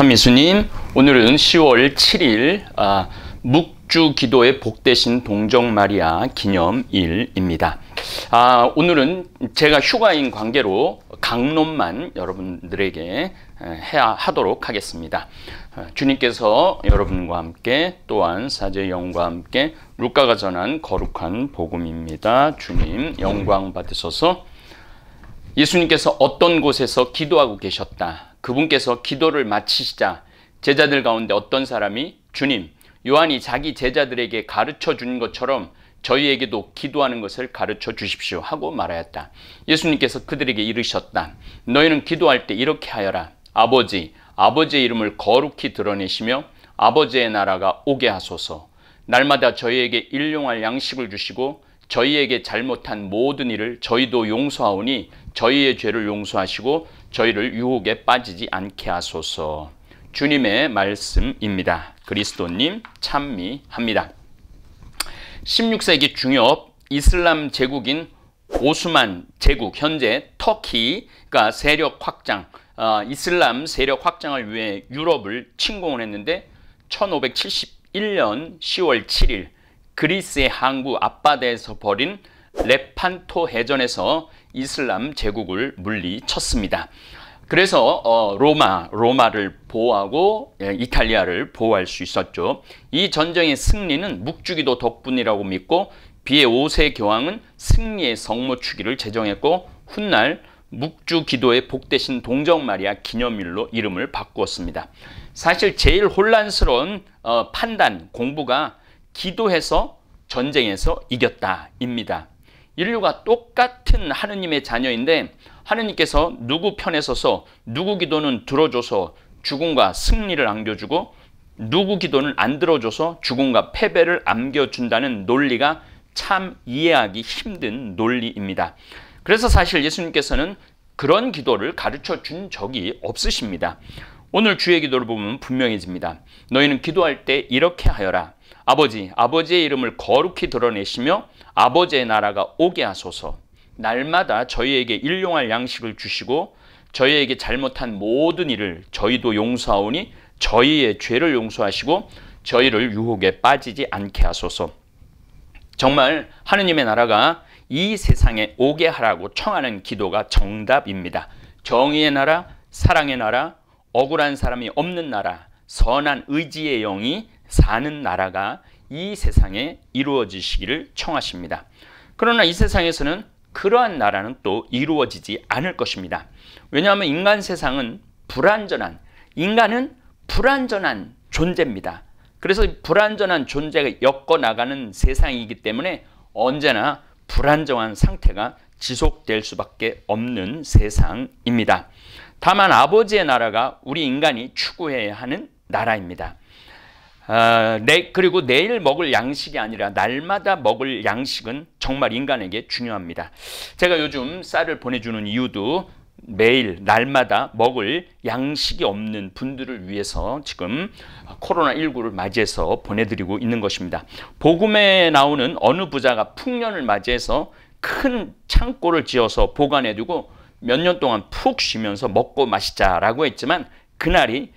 천미수님, 오늘은 10월 7일 아, 묵주 기도의 복되신 동정 마리아 기념일입니다. 아, 오늘은 제가 휴가인 관계로 강론만 여러분들에게 해야 하도록 하겠습니다. 아, 주님께서 여러분과 함께 또한 사제 영과 함께 루카가 전한 거룩한 복음입니다. 주님 영광 받으셔서 예수님께서 어떤 곳에서 기도하고 계셨다. 그분께서 기도를 마치시자 제자들 가운데 어떤 사람이 주님, 요한이 자기 제자들에게 가르쳐 준 것처럼 저희에게도 기도하는 것을 가르쳐 주십시오 하고 말하였다. 예수님께서 그들에게 이르셨다. 너희는 기도할 때 이렇게 하여라. 아버지, 아버지의 이름을 거룩히 드러내시며 아버지의 나라가 오게 하소서. 날마다 저희에게 일용할 양식을 주시고 저희에게 잘못한 모든 일을 저희도 용서하오니 저희의 죄를 용서하시고 저희를 유혹에 빠지지 않게 하소서. 주님의 말씀입니다. 그리스도님 찬미합니다. 16세기 중엽 이슬람 제국인 오스만 제국 현재 터키가 세력 확장 어, 이슬람 세력 확장을 위해 유럽을 침공을 했는데 1571년 10월 7일 그리스의 항구 앞바다에서 벌인 레판토 해전에서 이슬람 제국을 물리쳤습니다. 그래서 어, 로마, 로마를 보호하고 예, 이탈리아를 보호할 수 있었죠. 이 전쟁의 승리는 묵주기도 덕분이라고 믿고 비의 5세 교황은 승리의 성모축기를 제정했고 훗날 묵주기도의 복대신 동정마리아 기념일로 이름을 바꾸었습니다. 사실 제일 혼란스러운 어, 판단, 공부가 기도해서 전쟁에서 이겼다입니다. 인류가 똑같은 하느님의 자녀인데 하느님께서 누구 편에 서서 누구 기도는 들어줘서 죽음과 승리를 안겨주고 누구 기도는 안 들어줘서 죽음과 패배를 안겨준다는 논리가 참 이해하기 힘든 논리입니다. 그래서 사실 예수님께서는 그런 기도를 가르쳐 준 적이 없으십니다. 오늘 주의 기도를 보면 분명해집니다. 너희는 기도할 때 이렇게 하여라. 아버지, 아버지의 이름을 거룩히 드러내시며 아버지의 나라가 오게 하소서. 날마다 저희에게 일용할 양식을 주시고 저희에게 잘못한 모든 일을 저희도 용서하오니 저희의 죄를 용서하시고 저희를 유혹에 빠지지 않게 하소서. 정말 하느님의 나라가 이 세상에 오게 하라고 청하는 기도가 정답입니다. 정의의 나라, 사랑의 나라, 억울한 사람이 없는 나라, 선한 의지의 영이 사는 나라가 이 세상에 이루어지시기를 청하십니다. 그러나 이 세상에서는 그러한 나라는 또 이루어지지 않을 것입니다. 왜냐하면 인간 세상은 불완전한 인간은 불완전한 존재입니다. 그래서 불완전한 존재가 엮어나가는 세상이기 때문에 언제나 불안정한 상태가 지속될 수밖에 없는 세상입니다. 다만 아버지의 나라가 우리 인간이 추구해야 하는 나라입니다. 아, 내, 그리고 내일 먹을 양식이 아니라 날마다 먹을 양식은 정말 인간에게 중요합니다. 제가 요즘 쌀을 보내주는 이유도 매일 날마다 먹을 양식이 없는 분들을 위해서 지금 코로나19를 맞이해서 보내드리고 있는 것입니다. 복음에 나오는 어느 부자가 풍년을 맞이해서 큰 창고를 지어서 보관해두고 몇 년 동안 푹 쉬면서 먹고 마시자라고 했지만 그날이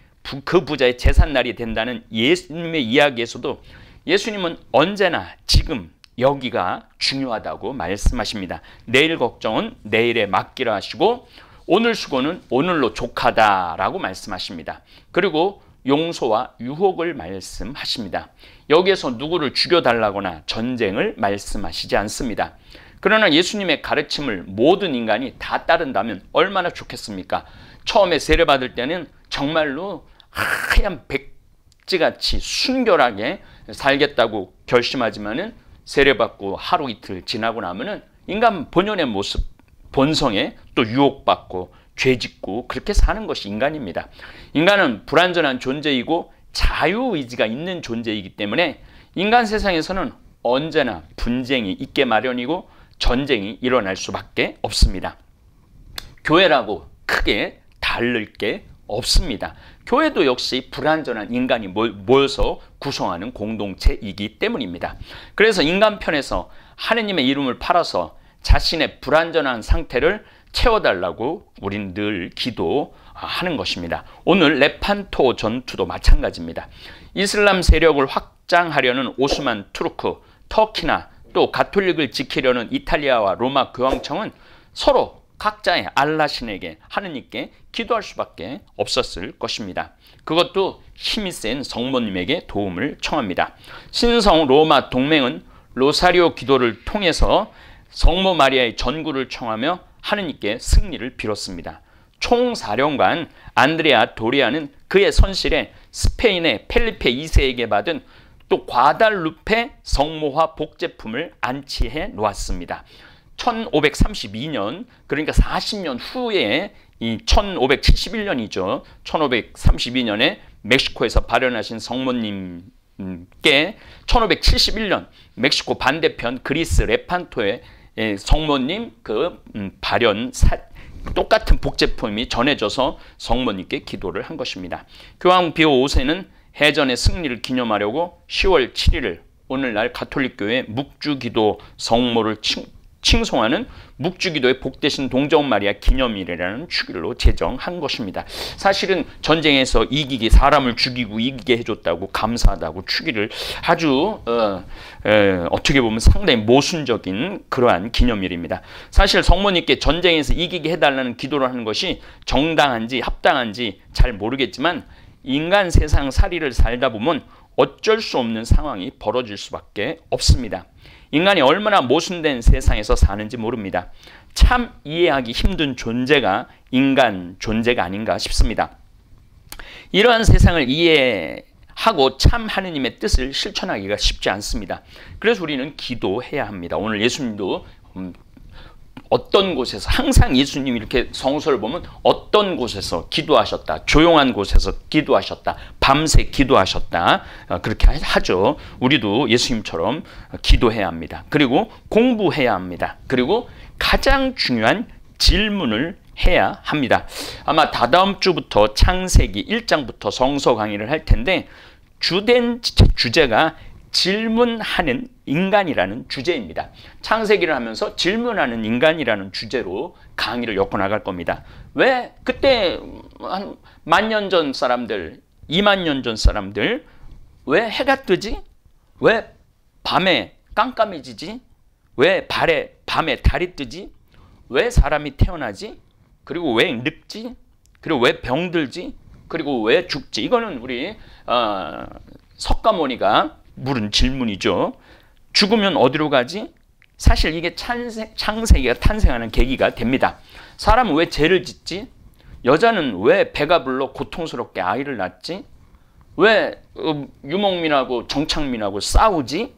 그 부자의 재산날이 된다는 예수님의 이야기에서도 예수님은 언제나 지금 여기가 중요하다고 말씀하십니다. 내일 걱정은 내일에 맡기라 하시고 오늘 수고는 오늘로 족하다라고 말씀하십니다. 그리고 용서와 유혹을 말씀하십니다. 여기에서 누구를 죽여달라거나 전쟁을 말씀하시지 않습니다. 그러나 예수님의 가르침을 모든 인간이 다 따른다면 얼마나 좋겠습니까? 처음에 세례받을 때는 정말로 하얀 백지같이 순결하게 살겠다고 결심하지만은 세례받고 하루 이틀 지나고 나면은 인간 본연의 모습, 본성에 또 유혹받고 죄짓고 그렇게 사는 것이 인간입니다. 인간은 불완전한 존재이고 자유의지가 있는 존재이기 때문에 인간 세상에서는 언제나 분쟁이 있게 마련이고 전쟁이 일어날 수밖에 없습니다. 교회라고 크게 다를 게 없습니다. 교회도 역시 불완전한 인간이 모여서 구성하는 공동체이기 때문입니다. 그래서 인간 편에서 하느님의 이름을 팔아서 자신의 불완전한 상태를 채워달라고 우린 늘 기도하는 것입니다. 오늘 레판토 전투도 마찬가지입니다. 이슬람 세력을 확장하려는 오스만 투르크, 터키나 또 가톨릭을 지키려는 이탈리아와 로마 교황청은 서로 각자의 알라 신에게 하느님께 기도할 수밖에 없었을 것입니다. 그것도 힘이 센 성모님에게 도움을 청합니다. 신성 로마 동맹은 로사리오 기도를 통해서 성모 마리아의 전구를 청하며 하느님께 승리를 빌었습니다. 총사령관 안드레아 도리아는 그의 선실에 스페인의 펠리페 2세에게 받은 또 과달루페 성모화 복제품을 안치해 놓았습니다. 1532년 그러니까 40년 후에 이 1571년이죠. 1532년에 멕시코에서 발현하신 성모님께 1571년 멕시코 반대편 그리스 레판토에 예, 성모님 그 음, 발현 사, 똑같은 복제품이 전해져서 성모님께 기도를 한 것입니다. 교황 비오 5세는 해전의 승리를 기념하려고 10월 7일을 오늘날 가톨릭교회 묵주기도 성모를 칭, 칭송하는 묵주기도의 복되신 동정 마리아 기념일이라는 축일로 제정한 것입니다. 사실은 전쟁에서 이기게 사람을 죽이고 이기게 해줬다고 감사하다고 축일을 아주 어, 에, 어떻게 보면 상당히 모순적인 그러한 기념일입니다. 사실 성모님께 전쟁에서 이기게 해달라는 기도를 하는 것이 정당한지 합당한지 잘 모르겠지만 인간 세상 살이를 살다 보면 어쩔 수 없는 상황이 벌어질 수밖에 없습니다. 인간이 얼마나 모순된 세상에서 사는지 모릅니다. 참 이해하기 힘든 존재가 인간 존재가 아닌가 싶습니다. 이러한 세상을 이해하고 참 하느님의 뜻을 실천하기가 쉽지 않습니다. 그래서 우리는 기도해야 합니다. 오늘 예수님도 음, 어떤 곳에서 항상 예수님 이렇게 성서를 보면 어떤 어떤 곳에서 기도하셨다. 조용한 곳에서 기도하셨다. 밤새 기도하셨다. 어, 그렇게 하죠. 우리도 예수님처럼 기도해야 합니다. 그리고 공부해야 합니다. 그리고 가장 중요한 질문을 해야 합니다. 아마 다다음 주부터 창세기 1장부터 성서 강의를 할 텐데 주된 주제가 질문하는 인간이라는 주제입니다. 창세기를 하면서 질문하는 인간이라는 주제로 강의를 엮어 나갈 겁니다. 왜 그때 한 만 년 전 사람들, 2만 년 전 사람들 왜 해가 뜨지? 왜 밤에 깜깜해지지? 왜 발에 밤에 달이 뜨지? 왜 사람이 태어나지? 그리고 왜 늙지? 그리고 왜 병들지? 그리고 왜 죽지? 이거는 우리 어, 석가모니가 물은 질문이죠. 죽으면 어디로 가지? 사실 이게 찬세, 창세기가 탄생하는 계기가 됩니다. 사람은 왜 죄를 짓지? 여자는 왜 배가 불러 고통스럽게 아이를 낳지? 왜 어, 유목민하고 정착민하고 싸우지?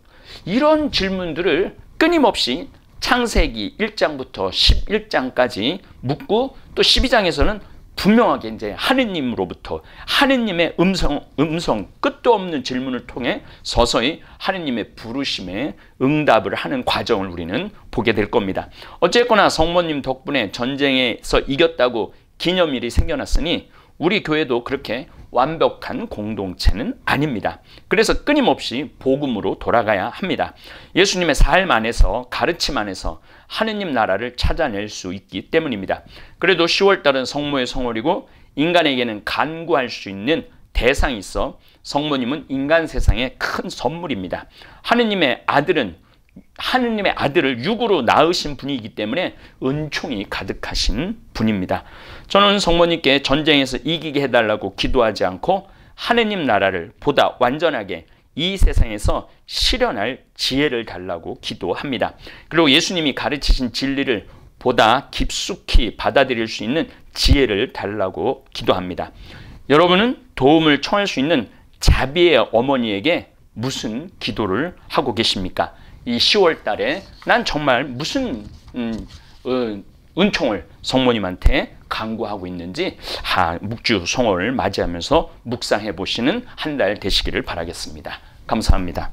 이런 질문들을 끊임없이 창세기 1장부터 11장까지 묻고 또 12장에서는 분명하게 이제 하느님으로부터 하느님의 음성, 음성 끝도 없는 질문을 통해 서서히 하느님의 부르심에 응답을 하는 과정을 우리는 보게 될 겁니다. 어쨌거나 성모님 덕분에 전쟁에서 이겼다고 기념일이 생겨났으니 우리 교회도 그렇게 완벽한 공동체는 아닙니다. 그래서 끊임없이 복음으로 돌아가야 합니다. 예수님의 삶 안에서 가르침 안에서 하느님 나라를 찾아낼 수 있기 때문입니다. 그래도 10월달은 성모의 성월이고 인간에게는 간구할 수 있는 대상이 있어 성모님은 인간 세상의 큰 선물입니다. 하느님의 아들은 하느님의 아들을 육으로 낳으신 분이기 때문에 은총이 가득하신 분입니다. 저는 성모님께 전쟁에서 이기게 해달라고 기도하지 않고 하느님 나라를 보다 완전하게 이 세상에서 실현할 지혜를 달라고 기도합니다. 그리고 예수님이 가르치신 진리를 보다 깊숙이 받아들일 수 있는 지혜를 달라고 기도합니다. 여러분은 도움을 청할 수 있는 자비의 어머니에게 무슨 기도를 하고 계십니까? 이 10월 달에 난 정말 무슨 음, 음, 은총을 성모님한테 강구하고 있는지 하, 묵주 송월 맞이하면서 묵상해 보시는 한 달 되시기를 바라겠습니다. 감사합니다.